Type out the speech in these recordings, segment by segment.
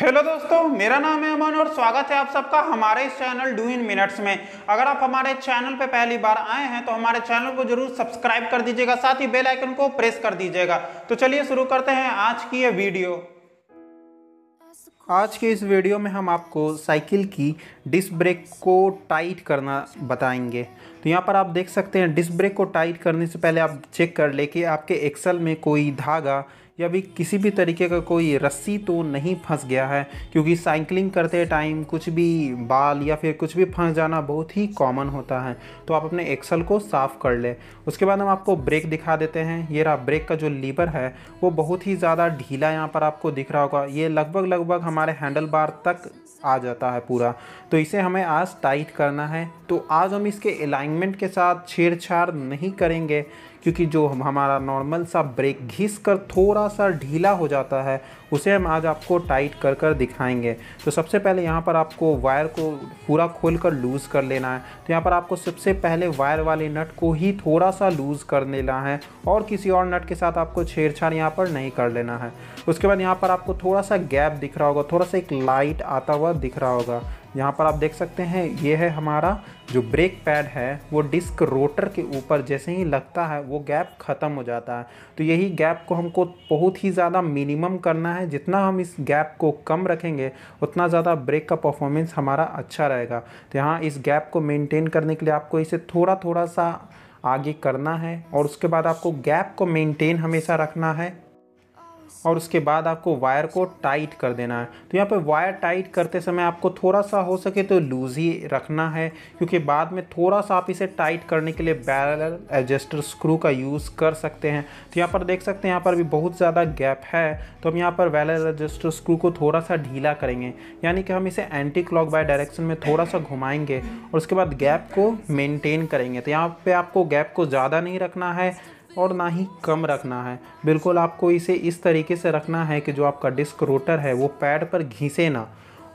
hello दोस्तों मेरा नाम है अमन और स्वागत है आप सबका हमारे इस चैनल डू इन मिनट्स में अगर आप हमारे चैनल पर पहली बार आए हैं तो हमारे चैनल को जरूर सब्सक्राइब कर दीजिएगा साथ ही बेल आइकन को प्रेस कर दीजिएगा तो चलिए शुरू करते हैं आज की ये वीडियो आज के इस वीडियो में हम आपको साइकिल की डिस्क ब्रेक को टाइट करना बताएंगे तो यहाँ पर आप देख सकते हैं डिस्क ब्रेक को टाइट करने से पहले आप चेक कर ले कि आपके एक्सल में कोई धागा या भी किसी भी तरीके का कोई रस्सी तो नहीं फंस गया है क्योंकि साइकिलिंग करते टाइम कुछ भी बाल या फिर कुछ भी फंस जाना बहुत ही कॉमन होता है तो आप अपने एक्सल को साफ़ कर ले उसके बाद हम आपको ब्रेक दिखा देते हैं ये रहा ब्रेक का जो लीवर है वो बहुत ही ज़्यादा ढीला यहाँ पर आपको दिख रहा होगा ये लगभग लगभग हमारे हैंडल बार तक आ जाता है पूरा तो इसे हमें आज टाइट करना है तो आज हम इसके अलाइनमेंट के साथ छेड़छाड़ नहीं करेंगे क्योंकि जो हम हमारा नॉर्मल सा ब्रेक घिस कर थोड़ा सा ढीला हो जाता है उसे हम आज आपको टाइट कर कर दिखाएंगे तो सबसे पहले यहाँ पर आपको वायर को पूरा खोल कर लूज़ कर लेना है तो यहाँ पर आपको सबसे पहले वायर वाले नट को ही थोड़ा सा लूज़ कर लेना है और किसी और नट के साथ आपको छेड़छाड़ यहाँ पर नहीं कर लेना है उसके बाद यहाँ पर आपको थोड़ा सा गैप दिख रहा होगा थोड़ा सा एक लाइट आता हुआ दिख रहा होगा यहाँ पर आप देख सकते हैं ये है हमारा जो ब्रेक पैड है वो डिस्क रोटर के ऊपर जैसे ही लगता है वो गैप ख़त्म हो जाता है तो यही गैप को हमको बहुत ही ज़्यादा मिनिमम करना है जितना हम इस गैप को कम रखेंगे उतना ज़्यादा ब्रेक का परफॉर्मेंस हमारा अच्छा रहेगा तो यहाँ इस गैप को मेनटेन करने के लिए आपको इसे थोड़ा थोड़ा सा आगे करना है और उसके बाद आपको गैप को मेनटेन हमेशा रखना है और उसके बाद आपको वायर को टाइट कर देना है तो यहाँ पे वायर टाइट करते समय आपको थोड़ा सा हो सके तो लूज़ ही रखना है क्योंकि बाद में थोड़ा सा आप इसे टाइट करने के लिए बैरल एडजस्टर स्क्रू का यूज़ कर सकते हैं तो यहाँ पर देख सकते हैं यहाँ पर भी बहुत ज़्यादा गैप है तो हम यहाँ पर बैरल एडजस्टर स्क्रू को थोड़ा सा ढीला करेंगे यानी कि हम इसे एंटी क्लॉक बाय डायरेक्शन में थोड़ा सा घुमाएंगे और उसके बाद गैप को मेनटेन करेंगे तो यहाँ पर आपको गैप को ज़्यादा नहीं रखना है और ना ही कम रखना है बिल्कुल आपको इसे इस तरीके से रखना है कि जो आपका डिस्क रोटर है वो पैड पर घिसे ना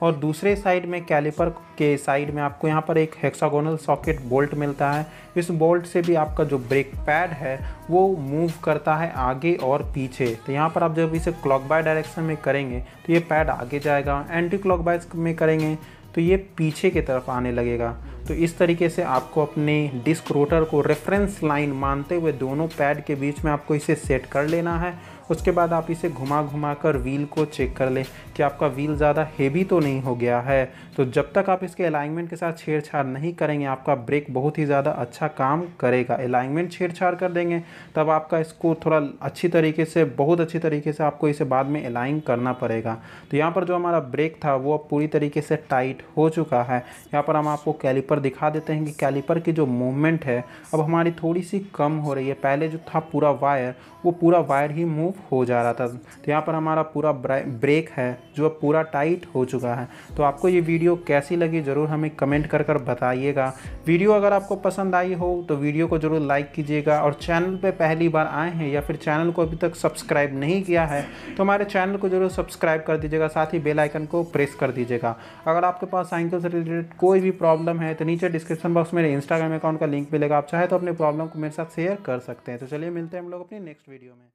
और दूसरे साइड में कैलिपर के साइड में आपको यहाँ पर एक हेक्सागोनल सॉकेट बोल्ट मिलता है इस बोल्ट से भी आपका जो ब्रेक पैड है वो मूव करता है आगे और पीछे तो यहाँ पर आप जब इसे क्लॉक बाय डायरेक्शन में करेंगे तो ये पैड आगे जाएगा एंटी क्लॉक में करेंगे तो ये पीछे की तरफ आने लगेगा तो इस तरीके से आपको अपने डिस्क रोटर को रेफरेंस लाइन मानते हुए दोनों पैड के बीच में आपको इसे सेट कर लेना है उसके बाद आप इसे घुमा घुमा कर व्हील को चेक कर लें कि आपका व्हील ज़्यादा हेवी तो नहीं हो गया है तो जब तक आप इसके अलाइनमेंट के साथ छेड़छाड़ नहीं करेंगे आपका ब्रेक बहुत ही ज़्यादा अच्छा काम करेगा अलाइनमेंट छेड़छाड़ कर देंगे तब आपका इसको थोड़ा अच्छी तरीके से बहुत अच्छी तरीके से आपको इसे बाद में अलाइन करना पड़ेगा तो यहाँ पर जो हमारा ब्रेक था वो अब पूरी तरीके से टाइट हो चुका है यहाँ पर हम आपको कैलीपर दिखा देते हैं कि कैलीपर की जो मूवमेंट है अब हमारी थोड़ी सी कम हो रही है पहले जो था पूरा वायर वो पूरा वायर ही मूव हो जा रहा था तो यहाँ पर हमारा पूरा ब्रेक है जो अब पूरा टाइट हो चुका है तो आपको ये वीडियो कैसी लगी ज़रूर हमें कमेंट कर कर बताइएगा वीडियो अगर आपको पसंद आई हो तो वीडियो को ज़रूर लाइक कीजिएगा और चैनल पर पहली बार आए हैं या फिर चैनल को अभी तक सब्सक्राइब नहीं किया है तो हमारे चैनल को ज़रूर सब्सक्राइब कर दीजिएगा साथ ही बेलाइकन को प्रेस कर दीजिएगा अगर आपके पास साइकिल से रिलेटेड कोई भी प्रॉब्लम है तो नीचे डिस्क्रिप्शन बॉक्स मेरे इंस्टाग्राम अकाउंट का लिंक मिलेगा आप चाहे तो अपने प्रॉब्लम को मेरे साथ शेयर कर सकते हैं तो चलिए मिलते हैं हम लोग अपनी नेक्स्ट वीडियो में